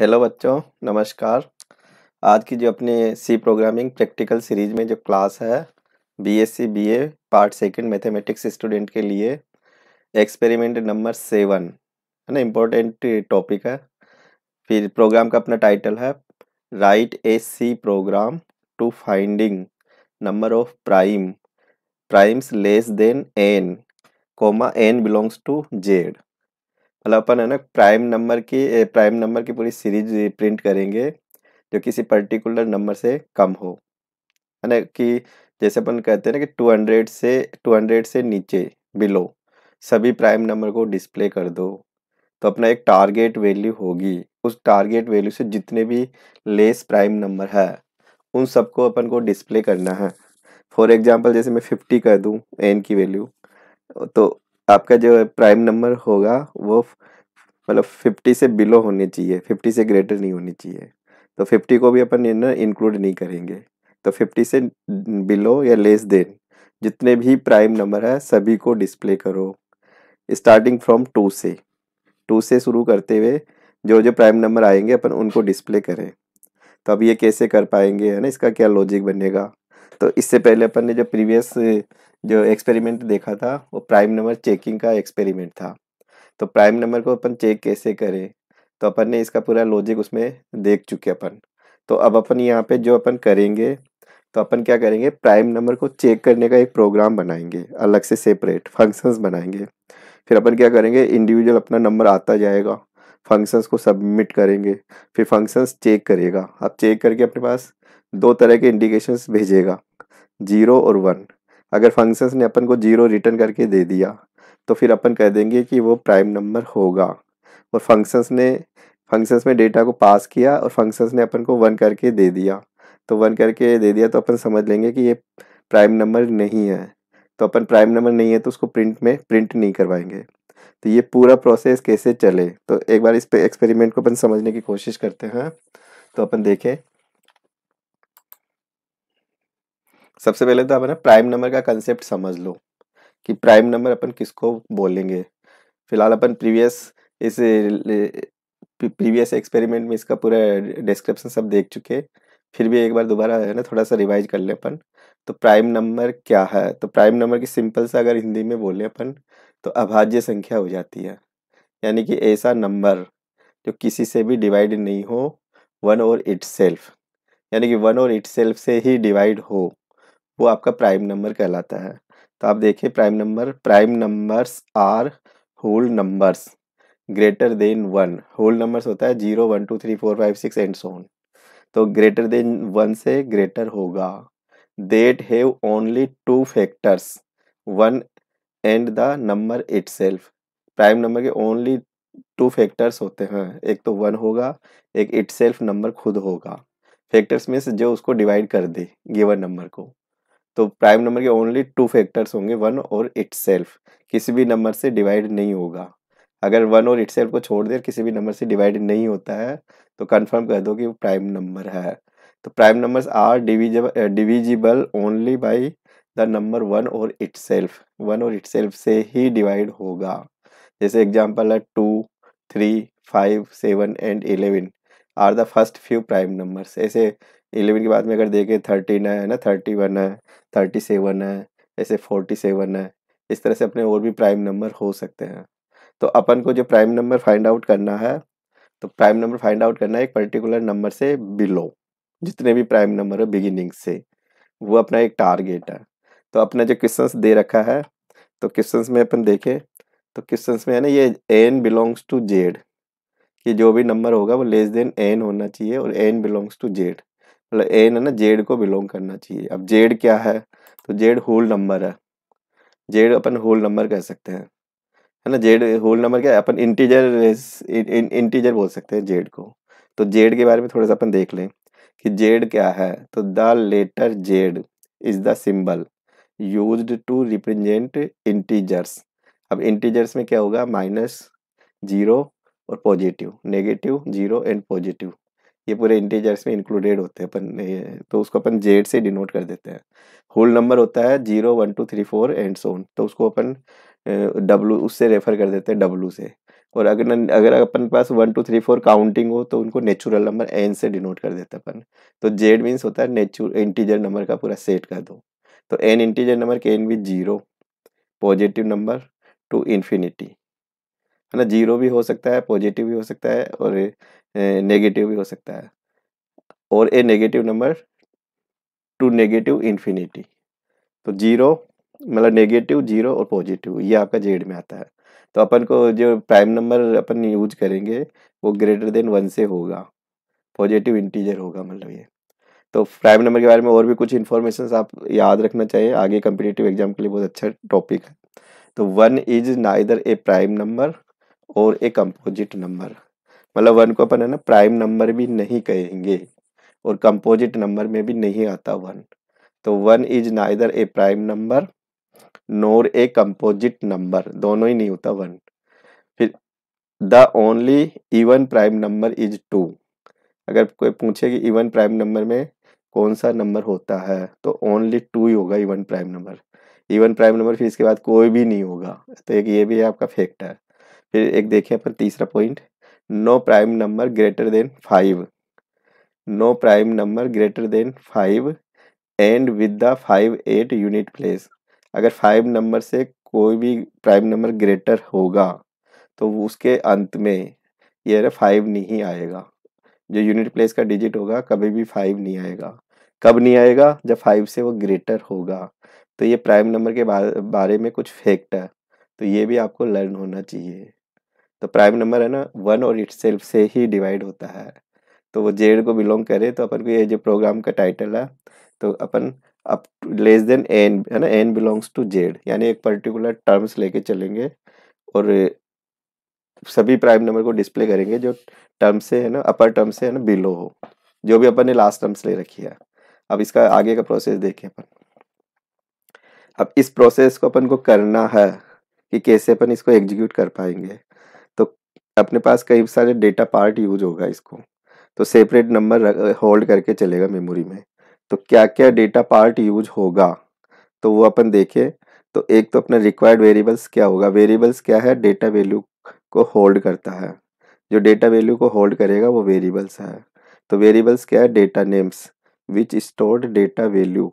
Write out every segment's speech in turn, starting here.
hello बच्चों नमस्कार आज की जो अपने सी प्रोग्रामिंग प्रैक्टिकल सीरीज में जो क्लास है BSc BA part second mathematics student के लिए एक्सपेरिमेंट नंबर सेवन है ना इम्पोर्टेंट टॉपिक है फिर प्रोग्राम का अपना टाइटल है write a C program to finding number of prime primes less than n comma n belongs to Z मतलब अपन है ना प्राइम नंबर की प्राइम नंबर की पूरी सीरीज प्रिंट करेंगे जो किसी पर्टिकुलर नंबर से कम हो है ना कि जैसे अपन कहते हैं ना कि 200 से 200 से नीचे बिलो सभी प्राइम नंबर को डिस्प्ले कर दो तो अपना एक टारगेट वैल्यू होगी उस टारगेट वैल्यू से जितने भी लेस प्राइम नंबर है उन सबको अपन को डिस्प्ले करना है फॉर एग्जाम्पल जैसे मैं फिफ्टी कर दूँ एन की वैल्यू तो आपका जो प्राइम नंबर होगा वो मतलब फिफ्टी से बिलो होने चाहिए फिफ्टी से ग्रेटर नहीं होनी चाहिए तो फिफ्टी को भी अपन ना इंक्लूड नहीं करेंगे तो फिफ्टी से बिलो या लेस देन जितने भी प्राइम नंबर है सभी को डिस्प्ले करो स्टार्टिंग फ्रॉम टू से टू से शुरू करते हुए जो जो प्राइम नंबर आएंगे अपन उनको डिस्प्ले करें तो अब ये कैसे कर पाएंगे है ना इसका क्या लॉजिक बनेगा तो इससे पहले अपन ने जो प्रीवियस जो एक्सपेरिमेंट देखा था वो प्राइम नंबर चेकिंग का एक्सपेरिमेंट था तो प्राइम नंबर को अपन चेक कैसे करें तो अपन ने इसका पूरा लॉजिक उसमें देख चुके अपन तो अब अपन यहाँ पे जो अपन करेंगे तो अपन क्या करेंगे प्राइम नंबर को चेक करने का एक प्रोग्राम बनाएंगे अलग से सेपरेट फंक्शंस बनाएंगे फिर अपन क्या करेंगे इंडिविजुअल अपना नंबर आता जाएगा फंक्शंस को सबमिट करेंगे फिर फंक्शंस चेक करेगा अब चेक करके अपने पास दो तरह के इंडिकेशंस भेजेगा जीरो और वन अगर फंक्शंस ने अपन को जीरो रिटर्न करके दे दिया तो फिर अपन कह देंगे कि वो प्राइम नंबर होगा और फंक्शंस ने फंक्शंस में डेटा को पास किया और फंक्शंस ने अपन को वन करके दे दिया तो वन करके दे दिया तो अपन समझ लेंगे कि ये प्राइम नंबर नहीं है तो अपन प्राइम नंबर नहीं है तो उसको प्रिंट में प्रिंट नहीं करवाएंगे तो ये पूरा प्रोसेस कैसे चले तो एक बार इस पे एक्सपेरिमेंट को अपन समझने की कोशिश करते हैं तो अपन देखें सबसे पहले तो अपना प्राइम नंबर का कंसेप्ट समझ लो कि प्राइम नंबर अपन किसको बोलेंगे फिलहाल अपन प्रीवियस इस प्रीवियस एक्सपेरिमेंट में इसका पूरा डिस्क्रिप्शन सब देख चुके फिर भी एक बार दोबारा है ना थोड़ा सा रिवाइज कर लें अपन तो प्राइम नंबर क्या है तो प्राइम नंबर की सिंपल सा अगर हिंदी में बोले अपन तो अभाज्य संख्या हो जाती है यानी कि ऐसा नंबर जो किसी से भी डिवाइड नहीं हो वन और इट्स यानी कि वन और इट्स से ही डिवाइड हो वो आपका प्राइम नंबर कहलाता है तो आप देखिए prime number prime numbers are whole numbers greater than one whole numbers होता है zero one two three four five six and so on तो ग्रेटर देन वन से ग्रेटर होगा that have only two factors one and the number it prime number के only two factors होते हैं एक तो वन होगा एक इट नंबर खुद होगा फैक्टर्स में से जो उसको डिवाइड कर दे गिवन नंबर को तो प्राइम नंबर के ओनली टू फैक्टर्स होंगे वन और इट्स किसी भी नंबर से डिवाइड नहीं होगा अगर वन और इट्स को छोड़ दे किसी भी नंबर से डिवाइड नहीं होता है तो कंफर्म कर दो कि वो प्राइम नंबर है तो prime numbers are divisible divisible only by the number one और इट्स वन और इट्स से ही डिवाइड होगा जैसे एग्जाम्पल है two three five seven and eleven are the first few prime numbers ऐसे इलेवन के बाद में अगर देखें थर्टीन है ना थर्टी वन है थर्टी सेवन है ऐसे फोर्टी सेवन है इस तरह से अपने और भी प्राइम नंबर हो सकते हैं तो अपन को जो प्राइम नंबर फाइंड आउट करना है तो प्राइम नंबर फाइंड आउट करना है एक पर्टिकुलर नंबर से बिलो जितने भी प्राइम नंबर है बिगिनिंग से वो अपना एक टारगेट है तो अपना जो क्वेश्चंस दे रखा है तो क्वेश्चंस में अपन देखें तो क्वेश्चंस में है ना ये एन बिलोंग्स टू जेड कि जो भी नंबर होगा वो लेस देन एन होना चाहिए और एन बिलोंग्स टू जेड मतलब एन है ना जेड को बिलोंग करना चाहिए अब जेड क्या है तो जेड होल नंबर है जेड अपन होल नंबर कह सकते हैं है ना जेड होल नंबर क्या है अपन इंटीजर इंटीजर बोल सकते हैं जेड को तो जेड के बारे में थोड़ा सा अपन देख लें कि जेड क्या है तो the letter Z is the symbol use to represent integers अब इंटीजर्स में क्या होगा माइनस जीरो और positive negative zero and positive ये पूरे इंटीजर्स में इंक्लूडेड होते हैं अपन तो उसको अपन जेड से डिनोट कर देते हैं होल नंबर होता है zero one two three four and so on तो उसको अपन डब्लू उससे रेफर कर देते हैं डब्लू से और अगर अगर अपन पास one two three four counting हो तो उनको नेचुरल नंबर एन से डिनोट कर देते हैं अपन तो जेड मीन्स होता है नेचुर इंटीजर नंबर का पूरा सेट कर दो तो एन इंटीजर नंबर के n with zero positive number to infinity है ना जीरो भी हो सकता है पॉजिटिव भी हो सकता है और नेगेटिव भी हो सकता है और a negative number to negative infinity तो जीरो मतलब नेगेटिव जीरो और पॉजिटिव ये आपका जेड में आता है तो अपन को जो प्राइम नंबर अपन यूज करेंगे वो ग्रेटर देन वन से होगा पॉजिटिव इंटीजर होगा मतलब ये तो प्राइम नंबर के बारे में और भी कुछ इन्फॉर्मेशन आप याद रखना चाहिए आगे कम्पिटेटिव एग्जाम के लिए बहुत अच्छा टॉपिक है तो वन इज ना ए प्राइम नंबर और ए कंपोजिट नंबर मतलब वन को अपन है ना प्राइम नंबर भी नहीं कहेंगे और कंपोजिट नंबर में भी नहीं आता वन तो one is neither a prime number nor a composite number दोनों ही नहीं होता वन फिर the only even prime number is two अगर कोई पूछे कि इवन प्राइम नंबर में कौन सा नंबर होता है तो ओनली टू ही होगा even prime number even prime number फिर इसके बाद कोई भी नहीं होगा तो एक ये भी आपका फैक्ट है फिर एक देखिए अपन तीसरा point no prime number greater than five no prime number greater than five and with the five at unit place अगर फाइव नंबर से कोई भी प्राइम नंबर ग्रेटर होगा तो उसके अंत में ये अरे फाइव नहीं आएगा जो यूनिट प्लेस का डिजिट होगा कभी भी फाइव नहीं आएगा कब नहीं आएगा जब फाइव से वो ग्रेटर होगा तो ये प्राइम नंबर के बारे में कुछ फैक्ट है तो ये भी आपको लर्न होना चाहिए तो प्राइम नंबर है ना वन और इट से ही डिवाइड होता है तो वो जेड को बिलोंग करे तो अपन को ये जो प्रोग्राम का टाइटल है तो अपन अप लेस देन एन है ना एन बिलोंग्स टू जेड यानी एक पर्टिकुलर टर्म्स लेके चलेंगे और सभी प्राइम नंबर को डिस्प्ले करेंगे जो टर्म से है ना अपर टर्म से है ना बिलो हो जो भी अपन ने लास्ट टर्म्स ले रखी है अब इसका आगे का प्रोसेस देखें अपन अब इस प्रोसेस को अपन को करना है कि कैसे अपन इसको एग्जीक्यूट कर पाएंगे अपने पास कई सारे डेटा पार्ट यूज होगा इसको तो सेपरेट नंबर होल्ड करके चलेगा मेमोरी में तो क्या क्या डेटा पार्ट यूज होगा तो वो अपन देखें तो एक तो अपना रिक्वायर्ड वेरिएबल्स क्या होगा वेरिएबल्स क्या है डेटा वैल्यू को होल्ड करता है जो डेटा वैल्यू को होल्ड करेगा वो वेरिएबल्स है तो वेरिएबल्स क्या है data names which stored data value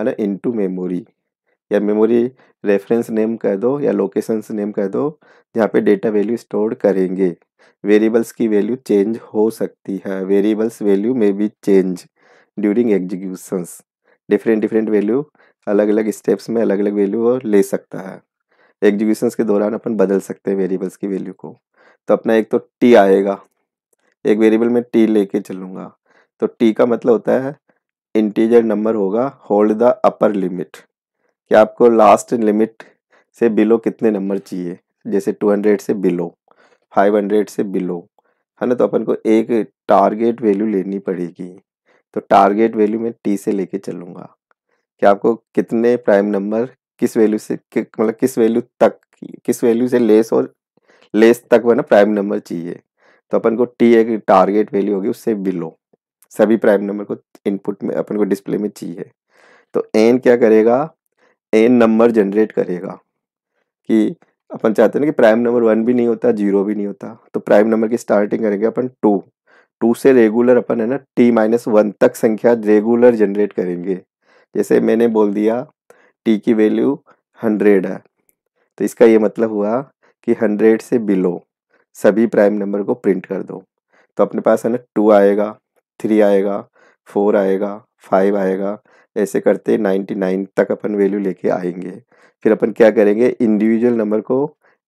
है ना इनटू मेमोरी या मेमोरी रेफरेंस नेम कह दो या लोकेशन नेम कह दो जहाँ पे डेटा वैल्यू स्टोर करेंगे वेरिएबल्स की वैल्यू चेंज हो सकती है वेरिएबल्स वैल्यू में be change during executions different different value अलग अलग स्टेप्स में अलग अलग वैल्यू ले सकता है एग्जीक्यूशंस के दौरान अपन बदल सकते हैं वेरिएबल्स की वैल्यू को तो अपना एक तो टी आएगा एक वेरिएबल में टी कर चलूँगा तो टी का मतलब होता है इंटीजर नंबर होगा होल्ड द अपर लिमिट कि आपको लास्ट लिमिट से बिलो कितने नंबर चाहिए जैसे 200 से बिलो 500 से बिलो है ना तो अपन को एक टारगेट वैल्यू लेनी पड़ेगी तो टारगेट वैल्यू में टी से लेके चलूँगा कि आपको कितने प्राइम नंबर किस वैल्यू से कि, मतलब किस वैल्यू तक किस वैल्यू से लेस और लेस तक वो ना प्राइम नंबर चाहिए तो अपन को टी एक टारगेट वैल्यू होगी उससे बिलो सभी प्राइम नंबर को इनपुट में अपन को डिस्प्ले में चाहिए तो एन क्या करेगा एन नंबर जनरेट करेगा कि अपन चाहते हैं ना कि प्राइम नंबर वन भी नहीं होता जीरो भी नहीं होता तो प्राइम नंबर की स्टार्टिंग करेंगे अपन टू टू से रेगुलर अपन है ना टी माइनस वन तक संख्या रेगुलर जनरेट करेंगे जैसे मैंने बोल दिया टी की वैल्यू हंड्रेड है तो इसका ये मतलब हुआ कि हंड्रेड से बिलो सभी प्राइम नंबर को प्रिंट कर दो तो अपने पास है ना टू आएगा थ्री आएगा फोर आएगा फाइव आएगा ऐसे करते नाइन्टी नाइन तक अपन वैल्यू लेके आएंगे फिर अपन क्या करेंगे इंडिविजुअल नंबर को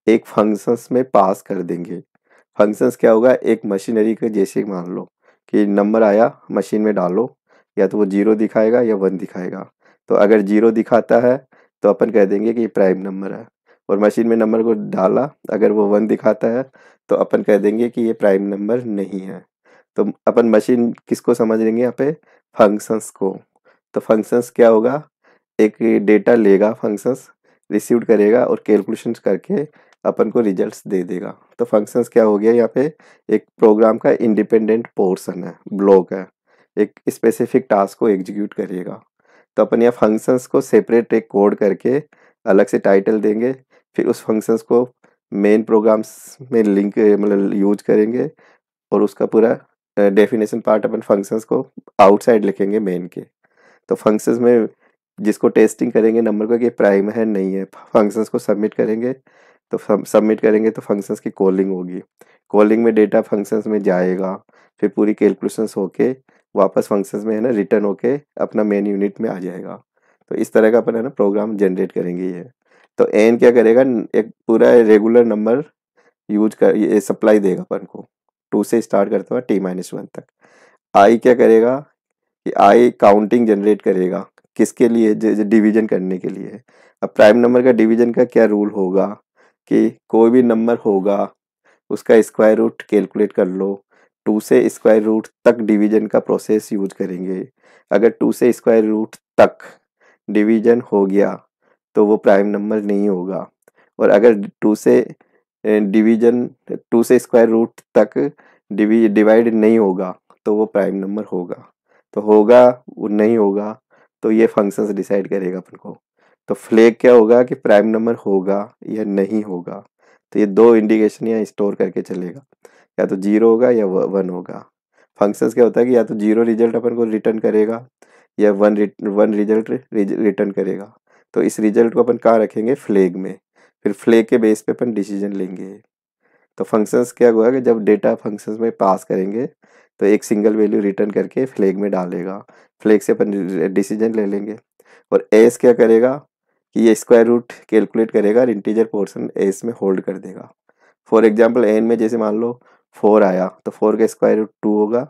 एक फंक्शंस में पास कर देंगे फंक्शंस क्या होगा एक मशीनरी का जैसे मान लो कि नंबर आया मशीन में डालो या तो वो जीरो दिखाएगा या वन दिखाएगा तो अगर जीरो दिखाता है तो अपन कह देंगे कि प्राइम नंबर है और मशीन में नंबर को डाला अगर वो वन दिखाता है तो अपन कह देंगे कि ये प्राइम नंबर नहीं है तो अपन मशीन किसको समझ लेंगे यहाँ पे फंक्शंस को तो फंक्शंस क्या होगा एक डेटा लेगा फंक्शंस रिसीव करेगा और कैलकुलेशन करके अपन को रिजल्ट्स दे देगा तो फंक्शंस क्या हो गया यहाँ पे एक प्रोग्राम का इंडिपेंडेंट पोर्सन है ब्लॉक है एक स्पेसिफिक टास्क को एग्जीक्यूट करिएगा तो अपन यहाँ फंक्शंस को सेपरेट एक कोड करके अलग से टाइटल देंगे फिर उस फंक्शंस को मेन प्रोग्राम्स में लिंक मतलब यूज करेंगे और उसका पूरा डेफिनेशन पार्ट अपन फंक्शंस को आउटसाइड लिखेंगे मेन के तो फंक्शंस में जिसको टेस्टिंग करेंगे नंबर को कि प्राइम है नहीं है फंक्शंस को सबमिट करेंगे तो सबमिट करेंगे तो फंक्शंस की कॉलिंग होगी कॉलिंग में डेटा फंक्शंस में जाएगा फिर पूरी कैलकुलेशंस होके वापस फंक्शंस में है ना रिटर्न होके अपना मेन यूनिट में आ जाएगा तो इस तरह का अपन है ना प्रोग्राम जनरेट करेंगे ये तो एन क्या करेगा एक पूरा रेगुलर नंबर यूज कर ये सप्लाई देगा अपन को टू से स्टार्ट करता हुआ टी माइनस वन तक आई क्या करेगा कि आई काउंटिंग जनरेट करेगा किसके लिए डिवीजन करने के लिए अब प्राइम नंबर का डिवीजन का क्या रूल होगा कि कोई भी नंबर होगा उसका स्क्वायर रूट कैलकुलेट कर लो टू से स्क्वायर रूट तक डिवीजन का प्रोसेस यूज करेंगे अगर टू से स्क्वायर रूट तक डिवीजन हो गया तो वो प्राइम नंबर नहीं होगा और अगर टू से डिवीजन टू से स्क्वायर रूट तक डिवाइड नहीं होगा तो वो प्राइम नंबर होगा तो होगा वो नहीं होगा तो ये फंक्शंस डिसाइड करेगा अपन को तो फ्लेग क्या होगा कि प्राइम नंबर होगा या नहीं होगा तो ये दो इंडिकेशन यहाँ स्टोर करके चलेगा या तो जीरो होगा या वन होगा फंक्शंस क्या होता है कि या तो जीरो रिजल्ट अपन को रिटर्न करेगा या वन वन रिजल्ट रिटर्न करेगा तो इस रिजल्ट को अपन कहाँ रखेंगे फ्लेग में फिर फ्ले के बेस पे अपन डिसीजन लेंगे तो फंक्शंस क्या हुआ कि जब डेटा फंक्शंस में पास करेंगे तो एक सिंगल वैल्यू रिटर्न करके फ्लेग में डालेगा फ्लेग से अपन डिसीजन ले लेंगे और एस क्या करेगा कि ये स्क्वायर रूट कैलकुलेट करेगा और इंटीजर पोर्सन एस में होल्ड कर देगा फॉर एग्जाम्पल एन में जैसे मान लो फोर आया तो फोर का स्क्वायर रूट टू होगा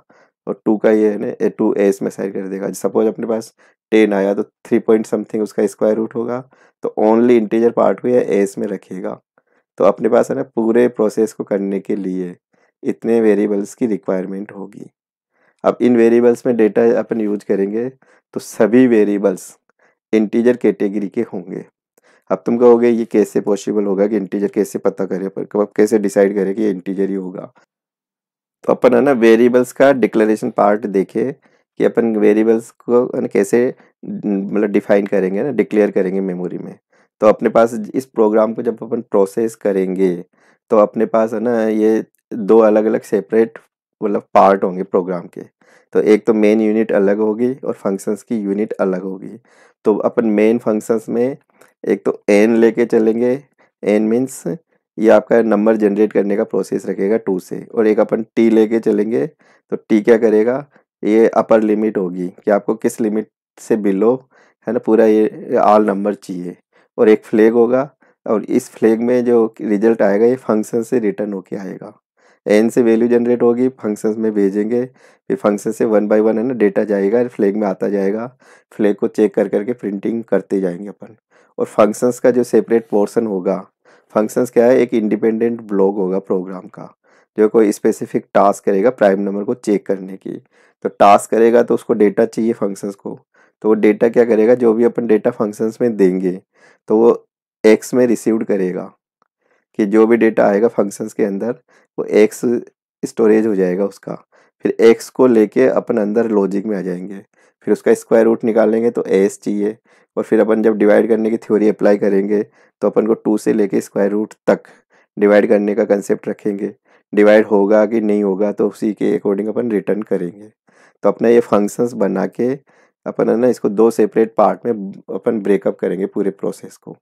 और टू का ये है ना टू ए इसमें साइड कर देगा सपोज अपने पास टेन आया तो थ्री पॉइंट समथिंग उसका स्क्वायर रूट होगा तो ओनली इंटीजर पार्ट को यह एस में रखेगा तो अपने पास है ना पूरे प्रोसेस को करने के लिए इतने वेरिएबल्स की रिक्वायरमेंट होगी अब इन वेरिएबल्स में डेटा अपन यूज करेंगे तो सभी वेरिएबल्स इंटीजर कैटेगरी के होंगे अब तुम कहोगे ये कैसे पॉसिबल होगा कि इंटीजर कैसे पता करे पर कैसे डिसाइड करे कि ये इंटीजर ही होगा तो अपन है ना वेरिएबल्स का डिक्लेरेशन पार्ट देखे कि अपन वेरिएबल्स को कैसे मतलब डिफाइन करेंगे ना डिक्लेयर करेंगे मेमोरी में तो अपने पास इस प्रोग्राम को जब अपन प्रोसेस करेंगे तो अपने पास है ना ये दो अलग अलग सेपरेट मतलब पार्ट होंगे प्रोग्राम के तो एक तो मेन यूनिट अलग होगी और फंक्शंस की यूनिट अलग होगी तो अपन मेन फंक्शंस में एक तो एन लेके चलेंगे एन मीन्स ये आपका नंबर जनरेट करने का प्रोसेस रखेगा टू से और एक अपन टी लेके चलेंगे तो टी क्या करेगा ये अपर लिमिट होगी कि आपको किस लिमिट से बिलो है ना पूरा ये ऑल नंबर चाहिए और एक फ्लैग होगा और इस फ्लैग में जो रिजल्ट आएगा ये फंक्शन से रिटर्न होके आएगा एन से वैल्यू जनरेट होगी फंक्शन में भेजेंगे फिर फंक्शन से वन बाय वन है ना डेटा जाएगा फ्लैग में आता जाएगा फ्लैग को चेक कर करके प्रिंटिंग करते जाएंगे अपन और फंक्शंस का जो सेपरेट पोर्शन होगा फंक्शंस क्या है एक इंडिपेंडेंट ब्लॉग होगा प्रोग्राम का जो कोई स्पेसिफिक टास्क करेगा प्राइम नंबर को चेक करने की तो टास्क करेगा तो उसको डेटा चाहिए फंक्शंस को तो वो डेटा क्या करेगा जो भी अपन डेटा फंक्शंस में देंगे तो वो एक्स में रिसीव करेगा कि जो भी डेटा आएगा फंक्शंस के अंदर वो एक्स स्टोरेज हो जाएगा उसका फिर एक्स को लेके अपन अंदर लॉजिक में आ जाएंगे फिर उसका स्क्वायर रूट निकालेंगे तो एस चाहिए और फिर अपन जब डिवाइड करने की थ्योरी अप्लाई करेंगे तो अपन को टू से लेके स्क्वायर रूट तक डिवाइड करने का कंसेप्ट रखेंगे डिवाइड होगा कि नहीं होगा तो उसी के अकॉर्डिंग अपन रिटर्न करेंगे तो अपना ये फंक्शंस बना के अपन है ना इसको दो सेपरेट पार्ट में अपन ब्रेकअप करेंगे पूरे प्रोसेस को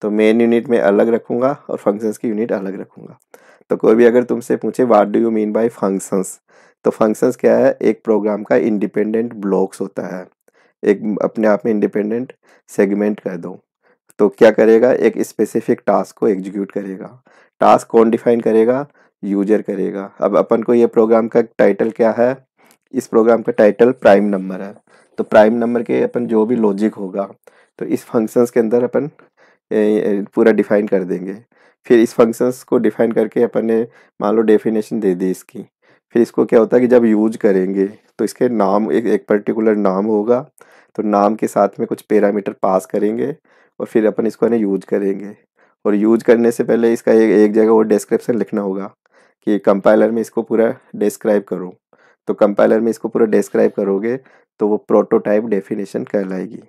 तो मेन यूनिट में अलग रखूँगा और फंक्शंस की यूनिट अलग रखूँगा तो कोई भी अगर तुमसे पूछे what do you mean by functions तो फंक्शंस क्या है एक प्रोग्राम का इंडिपेंडेंट ब्लॉक्स होता है एक अपने आप में इंडिपेंडेंट सेगमेंट कह दो तो क्या करेगा एक स्पेसिफिक टास्क को एग्जीक्यूट करेगा टास्क कौन डिफाइन करेगा यूजर करेगा अब अपन को ये प्रोग्राम का टाइटल क्या है इस प्रोग्राम का टाइटल प्राइम नंबर है तो प्राइम नंबर के अपन जो भी लॉजिक होगा तो इस फंक्शंस के अंदर अपन पूरा डिफाइन कर देंगे फिर इस फंक्शंस को डिफाइन करके अपन ने मान लो डेफिनेशन दे दी इसकी फिर इसको क्या होता है कि जब यूज करेंगे तो इसके नाम एक एक पर्टिकुलर नाम होगा तो नाम के साथ में कुछ पैरामीटर पास करेंगे और फिर अपन इसको ना यूज करेंगे और यूज करने से पहले इसका एक एक जगह वो डिस्क्रिप्शन लिखना होगा कि कंपाइलर में इसको पूरा डिस्क्राइब करो तो कंपाइलर में इसको पूरा डिस्क्राइब करोगे तो वो प्रोटोटाइप डेफिनेशन कहलाएगी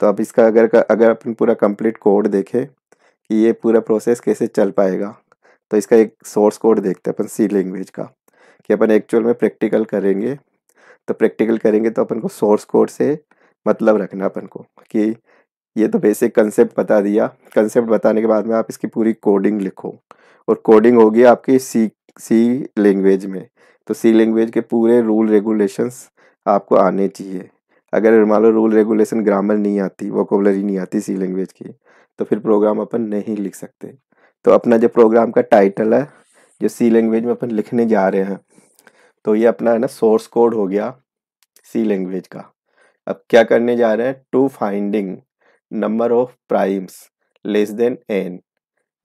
तो अब इसका अगर अगर अपन पूरा कंप्लीट कोड देखें कि ये पूरा प्रोसेस कैसे चल पाएगा तो इसका एक सोर्स कोड देखते हैं अपन सी लैंग्वेज का कि अपन एक्चुअल में प्रैक्टिकल करेंगे तो प्रैक्टिकल करेंगे तो अपन को सोर्स कोड से मतलब रखना अपन को कि ये तो बेसिक कंसेप्ट बता दिया कंसेप्ट बताने के बाद में आप इसकी पूरी कोडिंग लिखो और कोडिंग होगी आपकी सी सी लैंग्वेज में तो सी लैंग्वेज के पूरे रूल रेगुलेशंस आपको आने चाहिए अगर मान लो रूल रेगुलेशन ग्रामर नहीं आती वोकोबलरी नहीं आती सी लैंग्वेज की तो फिर प्रोग्राम अपन नहीं लिख सकते तो अपना जो प्रोग्राम का टाइटल है जो सी लैंग्वेज में अपन लिखने जा रहे हैं तो ये अपना है ना सोर्स कोड हो गया सी लैंग्वेज का अब क्या करने जा रहे हैं to finding number of primes less than n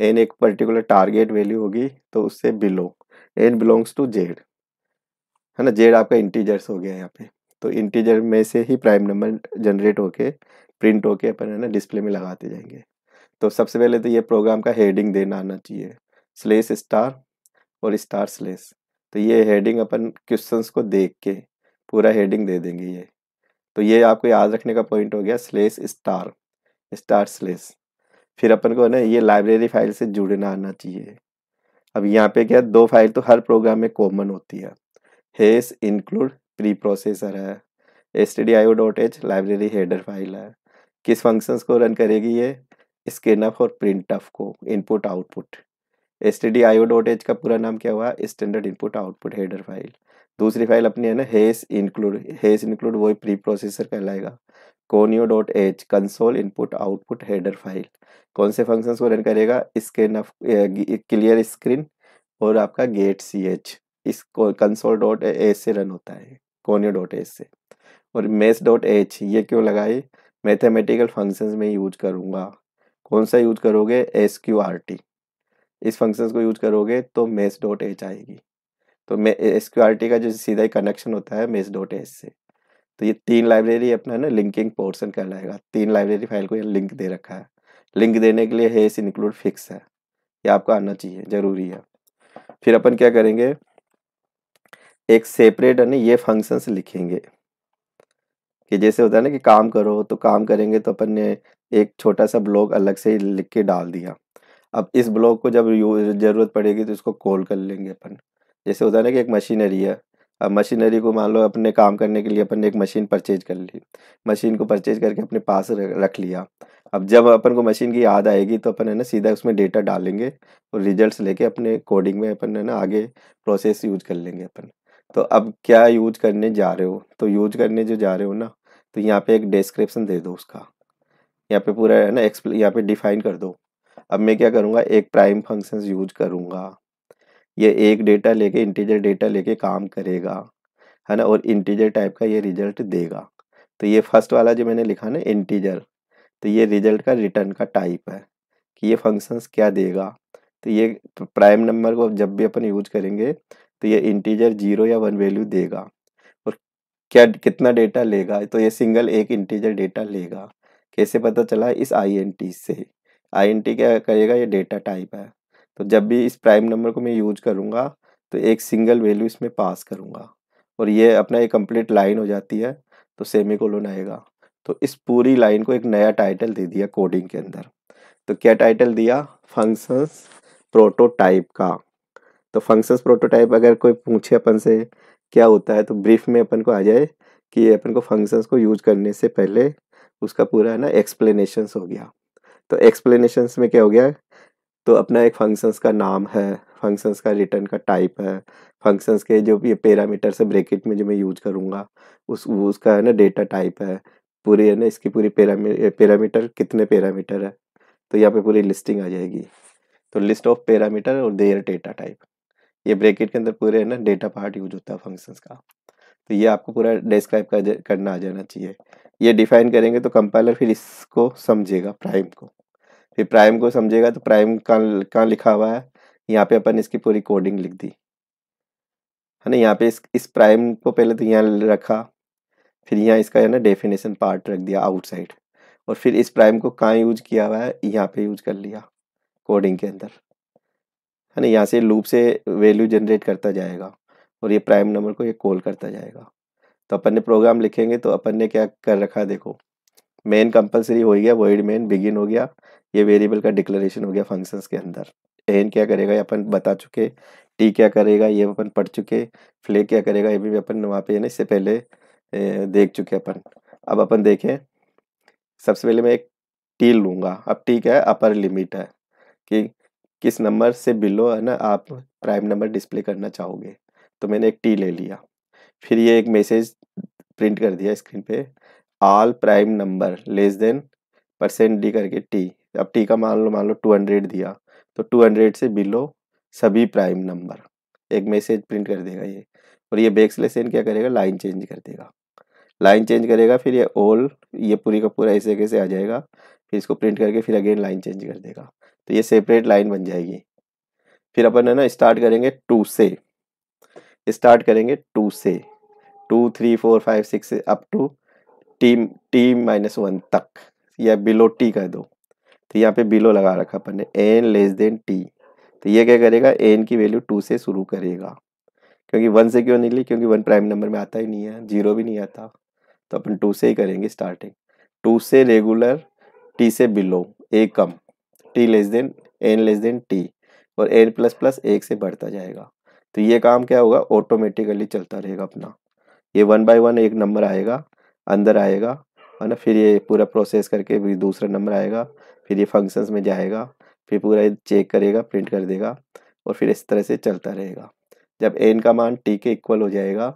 n एक पर्टिकुलर टारगेट वैल्यू होगी तो उससे below n belongs to Z है ना जेड आपका इंटीजर्स हो गया यहाँ पे तो इंटीजर में से ही प्राइम नंबर जनरेट होके प्रिंट होके अपन है ना डिस्प्ले में लगाते जाएंगे तो सबसे पहले तो ये प्रोग्राम का हेडिंग देना आना चाहिए स्लेस स्टार और स्टार्स लेस तो ये हेडिंग अपन क्वेश्चन को देख के पूरा हेडिंग दे देंगे ये तो ये आपको याद रखने का पॉइंट हो गया स्लेस स्टार स्टार स्लेस फिर अपन को ना ये लाइब्रेरी फाइल से जुड़ना आना चाहिए अब यहाँ पे क्या दो फाइल तो हर प्रोग्राम में कॉमन होती है हेस इंक्लूड प्री प्रोसेसर है S T D I O dot H library header file है किस फंक्शंस को रन करेगी ये स्कैन ऑफ और प्रिंट ऑफ को input output S T D I O dot H पूरा नाम क्या हुआ standard input output header file दूसरी फाइल अपनी है ना हेस इंक्लूड हेस इंक्लूड वही प्री प्रोसेसर कहलाएगा conio dot H console input output header file कौन से फंक्शंस को रन करेगा इसके ऑफ क्लियर स्क्रीन और आपका गेट सी एच इस कंसोल डॉट एच से रन होता है कोनियो डॉट एच से और मेस डॉट एच ये क्यों लगाए मैथमेटिकल फंक्शंस में यूज करूँगा कौन सा यूज करोगे एस क्यू आर टी इस फंक्शन को यूज करोगे तो मेस डॉट एच आएगी तो मे एस क्यू आर टी का जो सीधा ही कनेक्शन होता है मेस डॉट एच से तो ये तीन लाइब्रेरी अपना ना लिंकिंग पोर्सन कहलाएगा तीन लाइब्रेरी फाइल को ये लिंक दे रखा है लिंक देने के लिए हेस इंक्लूड फिक्स है ये आपको आना चाहिए ज़रूरी है फिर अपन क्या करेंगे एक सेपरेट ना ये फंक्शंस लिखेंगे कि जैसे होता है ना कि काम करो तो काम करेंगे तो अपन ने एक छोटा सा ब्लॉग अलग से लिख के डाल दिया अब इस ब्लॉक को जब ज़रूरत पड़ेगी तो इसको कॉल कर लेंगे अपन जैसे होता है ना कि एक मशीनरी है अब मशीनरी को मान लो अपने काम करने के लिए अपन ने एक मशीन परचेज कर ली मशीन को परचेज करके अपने पास रख लिया अब जब अपन को मशीन की याद आएगी तो अपन है ना सीधा उसमें डेटा डालेंगे और रिजल्ट्स लेके अपने कोडिंग में अपन है ना आगे प्रोसेस यूज कर लेंगे अपन तो अब क्या यूज करने जा रहे हो तो यूज करने जो जा रहे हो ना तो यहाँ पे एक डिस्क्रिप्शन दे दो उसका यहाँ पे पूरा है ना एक्सप्ल यहाँ पे डिफाइन कर दो अब मैं क्या करूँगा एक प्राइम फंक्शन यूज करूँगा ये एक डेटा लेके इंटीजर डेटा लेके काम करेगा है ना और इंटीजर टाइप का ये रिजल्ट देगा तो ये फर्स्ट वाला जो मैंने लिखा ना इंटीजर तो ये रिजल्ट का रिटर्न का टाइप है कि ये फंक्शंस क्या देगा तो ये प्राइम नंबर को जब भी अपन यूज करेंगे तो ये इंटीजर जीरो या वन वैल्यू देगा और क्या कितना डेटा लेगा तो ये सिंगल एक इंटीजर डेटा लेगा कैसे पता चला इस आई एन टी से टी क्या करेगा ये डेटा टाइप है तो जब भी इस प्राइम नंबर को मैं यूज करूँगा तो एक सिंगल वैल्यू इसमें पास करूँगा और ये अपना एक कंप्लीट लाइन हो जाती है तो सेमी कोलोन आएगा तो इस पूरी लाइन को एक नया टाइटल दे दिया कोडिंग के अंदर तो क्या टाइटल दिया फंक्शंस प्रोटोटाइप का तो फंक्शंस प्रोटोटाइप अगर कोई पूछे अपन से क्या होता है तो ब्रीफ में अपन को आ जाए कि अपन को फंक्शंस को यूज करने से पहले उसका पूरा है ना एक्सप्लेनेशंस हो गया तो एक्सप्लेनेशंस में क्या हो गया तो अपना एक फंक्शंस का नाम है फंक्शंस का रिटर्न का टाइप है फंक्शंस के जो ये पैरामीटर्स है ब्रेकेट में जो मैं यूज करूँगा उस उसका है ना डेटा टाइप है पूरी है ना इसकी पूरी पैरामी पैरामीटर कितने पैरामीटर है तो यहाँ पे पूरी लिस्टिंग आ जाएगी तो लिस्ट ऑफ पैरामीटर और देयर डेटा टाइप ये ब्रेकेट के अंदर पूरे है ना डेटा पार्ट यूज होता है फंक्शंस का तो ये आपको पूरा डिस्क्राइब कर करना आ जाना चाहिए ये डिफाइन करेंगे तो कंपाइलर फिर इसको समझेगा प्राइम को फिर प्राइम को समझेगा तो प्राइम कहाँ कहाँ लिखा हुआ है यहाँ पे अपन इसकी पूरी कोडिंग लिख दी है ना यहाँ पे इस इस प्राइम को पहले तो यहाँ रखा फिर यहाँ इसका है ना डेफिनेशन पार्ट रख दिया आउटसाइड और फिर इस प्राइम को कहाँ यूज किया हुआ है यहाँ पे यूज कर लिया कोडिंग के अंदर है ना यहाँ से लूप से वैल्यू जनरेट करता जाएगा और ये प्राइम नंबर को ये कॉल करता जाएगा तो अपन ने प्रोग्राम लिखेंगे तो अपन ने क्या कर रखा है देखो मेन कंपलसरी हो गया वर्ड मेन बिगिन हो गया ये वेरिएबल का डिक्लेरेशन हो गया फंक्शंस के अंदर एन क्या करेगा ये अपन बता चुके टी क्या करेगा ये अपन पढ़ चुके फ्ले क्या करेगा ये भी अपन वहाँ पे इससे पहले देख चुके अपन अब अपन देखें सबसे पहले मैं एक टी लूँगा अब टी क्या है अपर लिमिट है कि किस नंबर से बिलो है ना आप प्राइम नंबर डिस्प्ले करना चाहोगे तो मैंने एक टी ले लिया फिर ये एक मैसेज प्रिंट कर दिया स्क्रीन पे all prime number less than percent d करके टी अब टी का मान लो मान लो टू हंड्रेड दिया तो टू हंड्रेड से बिलो सभी प्राइम नंबर एक मैसेज प्रिंट कर देगा ये और ये बैक्सलेस सेंड क्या करेगा लाइन चेंज कर देगा लाइन चेंज करेगा फिर ये ऑल ये पूरी का पूरा ऐसे कैसे आ जाएगा फिर इसको प्रिंट करके फिर अगेन लाइन चेंज कर देगा तो ये सेपरेट लाइन बन जाएगी फिर अपन है ना स्टार्ट करेंगे टू से स्टार्ट करेंगे टू से two three four five six से up to t t minus one तक या बिलो टी कर दो तो यहाँ पे बिलो लगा रखा अपन ने एन लेस देन टी तो ये क्या करेगा एन की वैल्यू टू से शुरू करेगा क्योंकि वन से क्यों निकली क्योंकि वन प्राइम नंबर में आता ही नहीं है जीरो भी नहीं आता तो अपन टू से ही करेंगे स्टार्टिंग टू से रेगुलर टी से बिलो ए कम t less than n less than t और एन प्लस प्लस एक से बढ़ता जाएगा तो ये काम क्या होगा ऑटोमेटिकली चलता रहेगा अपना ये वन बाय वन एक नंबर आएगा अंदर आएगा है ना फिर ये पूरा प्रोसेस करके फिर दूसरा नंबर आएगा फिर ये फंक्शंस में जाएगा फिर पूरा ये चेक करेगा प्रिंट कर देगा और फिर इस तरह से चलता रहेगा जब एन का मान टी के इक्वल हो जाएगा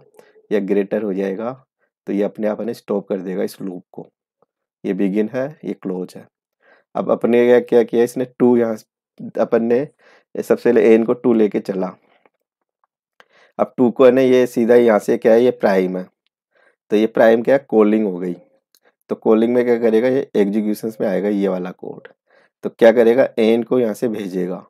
या ग्रेटर हो जाएगा तो ये अपने आप स्टॉप कर देगा इस लूप को ये बिगिन है ये क्लोज है अब अपने क्या किया इसने टू यहाँ अपन ने सबसे पहले एन को टू लेके चला अब टू को है ना ये सीधा यहाँ से क्या है ये प्राइम है तो ये प्राइम क्या है कॉलिंग हो गई तो कॉलिंग में क्या करेगा ये एग्जीक्यूशन में आएगा ये वाला कोड तो क्या करेगा एन को यहाँ से भेजेगा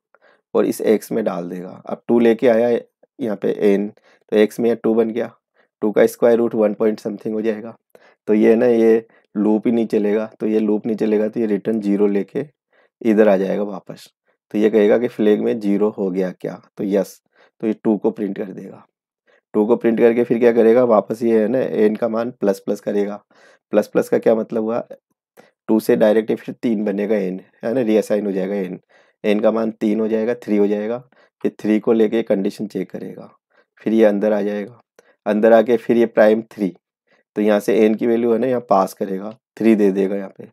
और इस एक्स में डाल देगा अब टू लेके आया यहाँ पे एन तो एक्स में यहाँ टू बन गया टू का square root one point something हो जाएगा तो ये ना ये लूप ही नहीं चलेगा तो ये लूप नहीं चलेगा तो ये रिटर्न जीरो लेके इधर आ जाएगा वापस तो ये कहेगा कि फ्लैग में जीरो हो गया क्या तो यस तो ये टू को प्रिंट कर देगा टू को प्रिंट करके फिर क्या करेगा वापस ये है ना एन का मान प्लस प्लस करेगा प्लस प्लस का क्या मतलब हुआ टू से डायरेक्ट फिर तीन बनेगा एन है ना रीअसाइन हो जाएगा एन एन का मान तीन हो जाएगा थ्री हो जाएगा फिर थ्री को लेके कंडीशन चेक करेगा फिर ये अंदर आ जाएगा अंदर आके फिर ये प्राइम थ्री तो यहाँ से एन की वैल्यू है ना यहाँ पास करेगा थ्री दे देगा यहाँ पे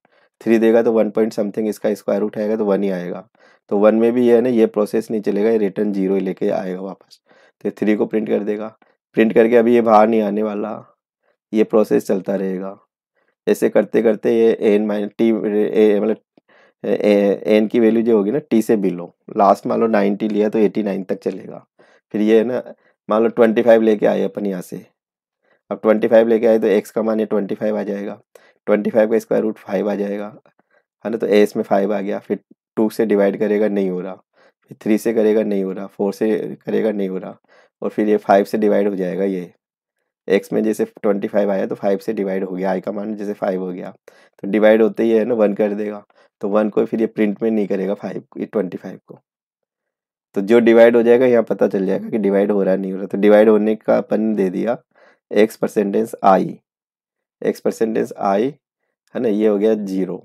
थ्री देगा तो वन पॉइंट समथिंग इसका स्क्वायर उठाएगा तो वन ही आएगा तो वन में भी ये है ना ये प्रोसेस नहीं चलेगा ये रिटर्न जीरो लेके आएगा वापस तो थ्री को प्रिंट कर देगा प्रिंट करके अभी ये बाहर नहीं आने वाला ये प्रोसेस चलता रहेगा ऐसे करते करते ये एन माइन टी मतलब एन की वैल्यू जो होगी ना टी से बिलो लास्ट मान लो नाइन्टी लिया तो एटी नाइन तक चलेगा फिर ये है ना मान लो ट्वेंटी फाइव लेके आए अपन यहाँ से अब ट्वेंटी फाइव लेके आए तो एक्स का मान ये ट्वेंटी फाइव आ जाएगा ट्वेंटी फाइव का स्क्वायर रूट फाइव आ जाएगा है ना तो एस में फाइव आ गया फिर टू से डिवाइड करेगा नहीं हो रहा फिर थ्री से करेगा नहीं हो रहा फोर से करेगा नहीं हो रहा और फिर ये फाइव से डिवाइड हो जाएगा ये एक्स में जैसे ट्वेंटी फाइव आया तो फाइव से डिवाइड हो गया आई का मान जैसे फाइव हो गया तो डिवाइड होते ही है ना वन कर देगा तो वन को फिर ये प्रिंट में नहीं करेगा फाइव ये ट्वेंटी फाइव को तो जो डिवाइड हो जाएगा यहाँ पता चल जाएगा कि डिवाइड हो रहा नहीं हो रहा तो डिवाइड होने का अपन दे दिया x percentage i x percentage i है ना ये हो गया जीरो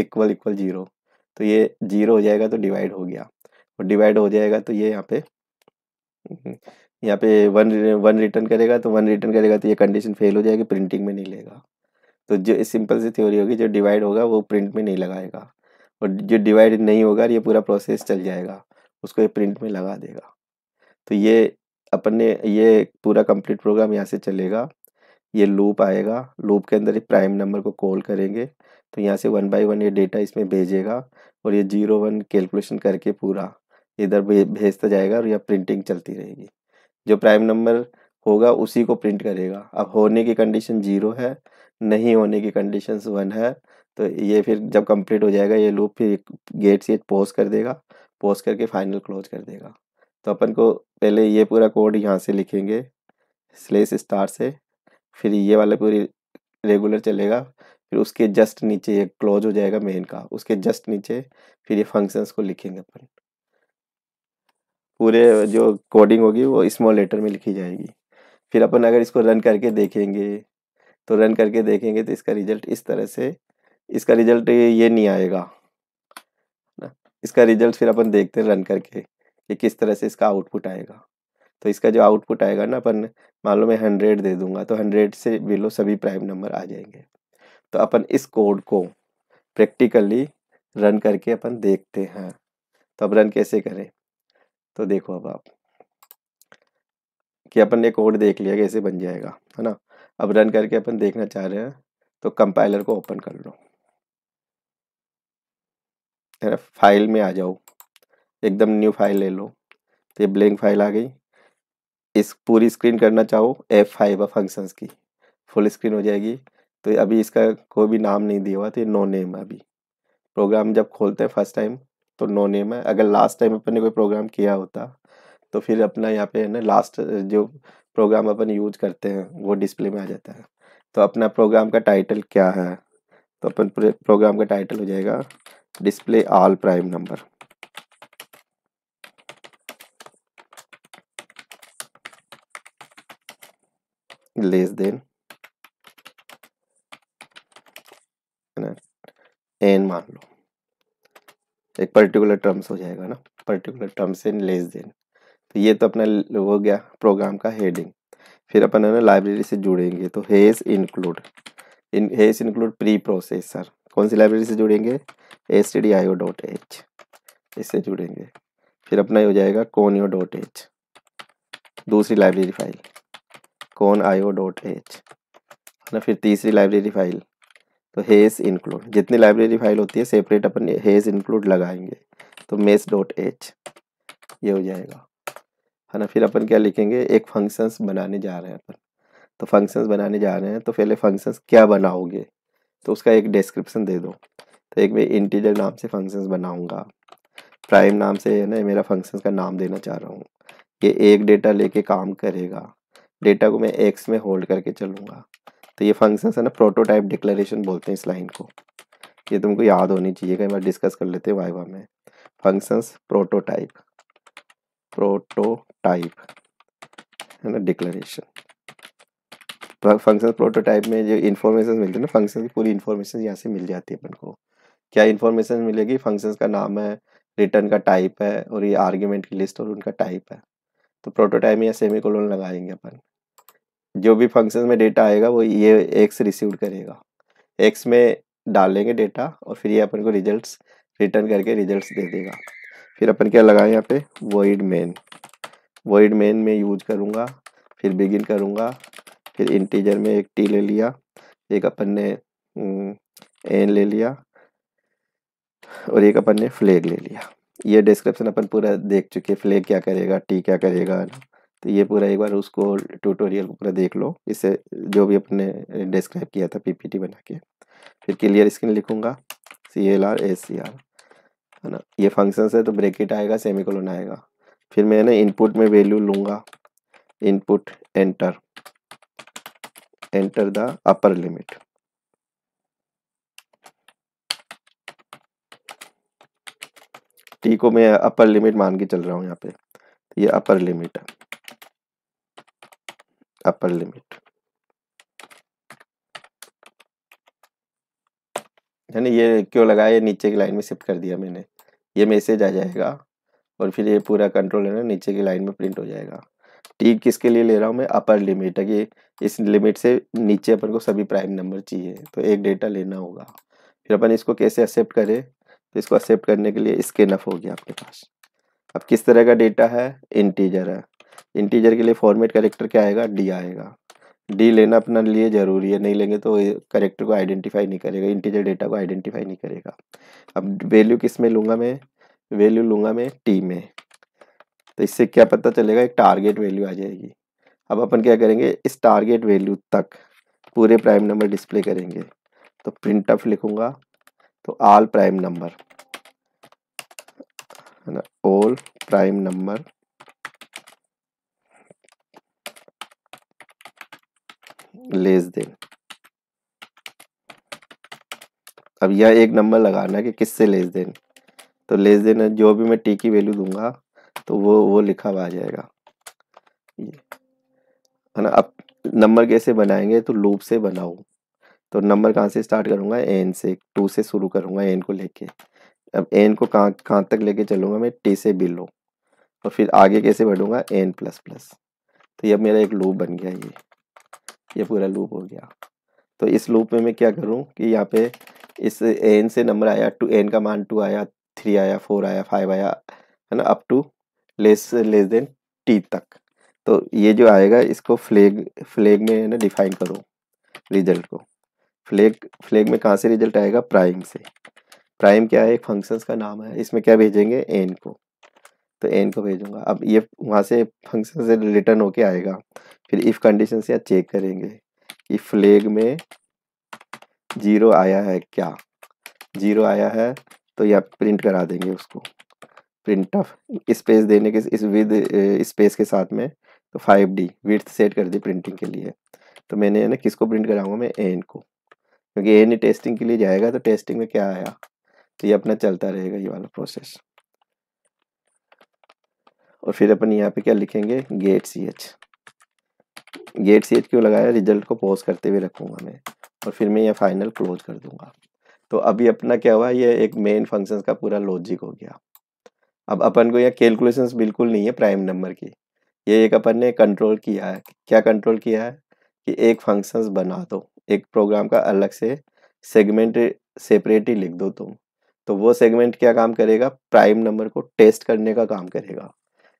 इक्वल इक्वल जीरो तो ये जीरो हो जाएगा तो डिवाइड हो गया और डिवाइड हो जाएगा तो ये यहाँ पे हम्म, यहाँ पे वन वन रिटर्न करेगा तो वन रिटर्न करेगा तो ये कंडीशन फेल हो जाएगी प्रिंटिंग में नहीं लेगा तो जो सिंपल सी थ्योरी होगी जो डिवाइड होगा वो प्रिंट में नहीं लगाएगा और जो डिवाइड नहीं होगा ये पूरा प्रोसेस चल जाएगा उसको ये प्रिंट में लगा देगा तो ये अपन ने ये पूरा कंप्लीट प्रोग्राम यहाँ से चलेगा ये लूप आएगा लूप के अंदर ये प्राइम नंबर को कॉल करेंगे तो यहाँ से वन बाई वन ये डेटा इसमें भेजेगा और ये जीरो वन कैलकुलेशन करके पूरा इधर भेजता जाएगा और यह प्रिंटिंग चलती रहेगी जो प्राइम नंबर होगा उसी को प्रिंट करेगा अब होने की कंडीशन जीरो है नहीं होने की कंडीशन वन है तो ये फिर जब कंप्लीट हो जाएगा ये लूप फिर गेट से पोज कर देगा पोज करके फाइनल क्लोज कर देगा तो अपन को पहले ये पूरा कोड यहाँ से लिखेंगे स्लेस स्टार से फिर ये वाला पूरी रेगुलर चलेगा फिर उसके जस्ट नीचे ये क्लोज हो जाएगा मेन का उसके जस्ट नीचे फिर ये फंक्शंस को लिखेंगे अपन पूरे जो कोडिंग होगी वो स्मॉल लेटर में लिखी जाएगी फिर अपन अगर इसको रन करके देखेंगे तो रन करके देखेंगे तो इसका रिजल्ट इस तरह से इसका रिजल्ट ये नहीं आएगा ना इसका रिजल्ट फिर अपन देखते हैं रन करके कि किस तरह से इसका आउटपुट आएगा तो इसका जो आउटपुट आएगा ना अपन मान लो मैं हंड्रेड दे दूंगा तो हंड्रेड से बिलो सभी प्राइम नंबर आ जाएंगे तो अपन इस कोड को प्रैक्टिकली रन करके अपन देखते हैं तो अब रन कैसे करें तो देखो अब आप कि अपन ने कोड देख लिया कैसे बन जाएगा है ना अब रन करके अपन देखना चाह रहे हैं तो कंपाइलर को ओपन कर लो फाइल में आ जाओ एकदम न्यू फाइल ले लो तो ये ब्लैंक फाइल आ गई इस पूरी स्क्रीन करना चाहो एफ फाइव फंक्शंस की फुल स्क्रीन हो जाएगी तो अभी इसका कोई भी नाम नहीं दिया हुआ तो ये नो नेम है अभी प्रोग्राम जब खोलते हैं फर्स्ट टाइम तो नो नेम है अगर लास्ट टाइम अपन ने कोई प्रोग्राम किया होता तो फिर अपना यहाँ पे है ना लास्ट जो प्रोग्राम अपन यूज करते हैं वो डिस्प्ले में आ जाता है तो अपना प्रोग्राम का टाइटल क्या है तो अपन प्रोग्राम का टाइटल हो जाएगा display all prime number less than है मान लो एक पर्टिकुलर टर्म्स हो जाएगा ना particular terms in less than तो ये तो अपना हो गया प्रोग्राम का हेडिंग फिर अपन है ना लाइब्रेरी से जुड़ेंगे तो hash include in hash include preprocessor कौन सी लाइब्रेरी से जुड़ेंगे S T D I O dot H इससे जुड़ेंगे फिर अपना हो जाएगा कोनियो डॉट एच दूसरी लाइब्रेरी फाइल कौन आई ओ डॉट एच है ना फिर तीसरी लाइब्रेरी फाइल तो हेज इंक्लूड जितनी लाइब्रेरी फाइल होती है सेपरेट अपन हेज इंक्लूड लगाएंगे तो मेस डॉट एच ये हो जाएगा है ना फिर अपन क्या लिखेंगे एक फंक्शंस बनाने जा रहे हैं अपन तो फंक्शंस बनाने जा रहे हैं तो पहले फंक्शंस क्या बनाओगे तो उसका एक डिस्क्रिप्शन दे दो तो एक मैं इंटीजर नाम से फंक्शंस बनाऊंगा प्राइम नाम से है ना मेरा फंक्शन का नाम देना चाह रहा हूँ कि एक डेटा लेके काम करेगा डेटा को मैं एक्स में होल्ड करके चलूँगा तो ये फंक्शन है ना प्रोटोटाइप डिक्लेरेशन बोलते हैं इस लाइन को ये तुमको याद होनी चाहिए कई बार डिस्कस कर लेते हैं वाइवा में फंक्शंस प्रोटोटाइप प्रोटोटाइप है ना डिक्लेरेशन फंक्शन प्रोटोटाइप में जो इन्फॉर्मेशन मिलती है ना फंक्शन की पूरी इन्फॉर्मेशन यहाँ से मिल जाती है अपन को क्या इन्फॉर्मेशन मिलेगी फंक्शंस का नाम है रिटर्न का टाइप है और ये आर्ग्यूमेंट की लिस्ट और उनका टाइप है तो प्रोटोटाइप में या सेमी कोलोन लगाएंगे अपन जो भी फंक्शन में डेटा आएगा वो ये एक्स रिसीव करेगा एक्स में डालेंगे डेटा और फिर ये अपन को रिजल्ट्स रिटर्न करके रिजल्ट्स दे देगा फिर अपन क्या लगाए यहाँ पे वर्ड मेन वर्ड मेन में यूज करूँगा फिर बिगिन करूँगा फिर इंटीजर में एक टी ले लिया एक अपन ने एन हम्म, ले लिया और एक अपन ने फ्लैग ले लिया ये डिस्क्रिप्शन अपन पूरा देख चुके फ्लैग क्या करेगा टी क्या करेगा तो ये पूरा एक बार उसको ट्यूटोरियल पूरा देख लो इसे जो भी अपने डिस्क्राइब किया था पीपीटी बना के फिर क्लियर स्क्रीन लिखूँगा C L R S C R है ना ये फंक्शन है तो ब्रेकेट आएगा सेमी आएगा फिर मैं ना इनपुट में वैल्यू लूँगा input enter enter the upper limit T को मैं अपर लिमिट मान के चल रहा हूँ यहाँ पे तो ये अपर लिमिट है upper limit है ना ये क्यों लगाया नीचे की लाइन में शिफ्ट कर दिया मैंने ये मैसेज आ जाएगा और फिर ये पूरा कंट्रोल है ना नीचे की लाइन में प्रिंट हो जाएगा टी किसके लिए ले रहा हूँ मैं अपर लिमिट है कि इस लिमिट से नीचे अपन को सभी प्राइम नंबर चाहिए तो एक डेटा लेना होगा फिर अपन इसको कैसे एक्सेप्ट करें तो इसको एक्सेप्ट करने के लिए स्कैन अप हो गया आपके पास अब किस तरह का डेटा है इंटीजर है इंटीजर के लिए फॉर्मेट करेक्टर क्या आएगा डी आएगा डी लेना अपना लिए ज़रूरी है नहीं लेंगे तो करेक्टर को आइडेंटिफाई नहीं करेगा इंटीजर डेटा को आइडेंटिफाई नहीं करेगा अब वैल्यू किस में लूँगा मैं वैल्यू लूँगा मैं टी में तो इससे क्या पता चलेगा एक टारगेट वैल्यू आ जाएगी अब अपन क्या करेंगे इस टारगेट वैल्यू तक पूरे प्राइम नंबर डिस्प्ले करेंगे तो प्रिंट ऑफ लिखूँगा तो आल प्राइम नंबर है ना all prime number less than अब यह एक नंबर लगाना है कि किससे लेस देन तो लेस देन जो भी मैं टी की वैल्यू दूंगा तो वो वो लिखा हुआ आ जाएगा है ना अब नंबर कैसे बनाएंगे तो लूप से बनाओ तो नंबर कहाँ से स्टार्ट करूँगा एन से टू से शुरू करूँगा एन को लेके अब एन को कहाँ कहाँ तक लेके चलूँगा मैं टी से बिलो और फिर आगे कैसे बढ़ूँगा एन प्लस प्लस तो ये मेरा एक लूप बन गया ये ये पूरा लूप हो गया तो इस लूप में मैं क्या करूँ कि यहाँ पे इस एन से नंबर आया टू एन का मान टू आया थ्री आया फोर आया फाइव आया है ना up to less less than T तक तो ये जो आएगा इसको फ्लैग फ्लैग में ना डिफाइन करो रिजल्ट को फ्लैग फ्लैग में कहाँ से रिजल्ट आएगा प्राइम से प्राइम क्या है एक फंक्शंस का नाम है इसमें क्या भेजेंगे एन को तो एन को भेजूंगा अब ये वहाँ से फंक्शन से रिटर्न होके आएगा फिर इफ़ कंडीशन से आप चेक करेंगे कि फ्लैग में जीरो आया है क्या जीरो आया है तो यहाँ प्रिंट करा देंगे उसको प्रिंट ऑफ स्पेस देने के इस विद स्पेस के साथ में तो फाइव डी विथ सेट कर दी प्रिंटिंग के लिए तो मैंने ना किसको प्रिंट कराऊंगा मैं एन को क्योंकि एन टेस्टिंग के लिए जाएगा तो टेस्टिंग में क्या आया तो ये अपना चलता रहेगा ये वाला प्रोसेस और फिर अपन यहाँ पे क्या लिखेंगे get C H get C H क्यों लगाया रिजल्ट को पॉज करते हुए रखूँगा मैं और फिर मैं ये फाइनल क्लोज कर दूँगा तो अभी अपना क्या हुआ ये एक मेन फंक्शन का पूरा लॉजिक हो गया अब अपन को यह कैलकुलेशन बिल्कुल नहीं है प्राइम नंबर की ये एक अपन ने कंट्रोल किया है क्या कंट्रोल किया है कि एक फंक्शंस बना दो एक प्रोग्राम का अलग से सेगमेंट सेपरेट ही लिख दो तुम तो वो सेगमेंट क्या काम करेगा प्राइम नंबर को टेस्ट करने का काम करेगा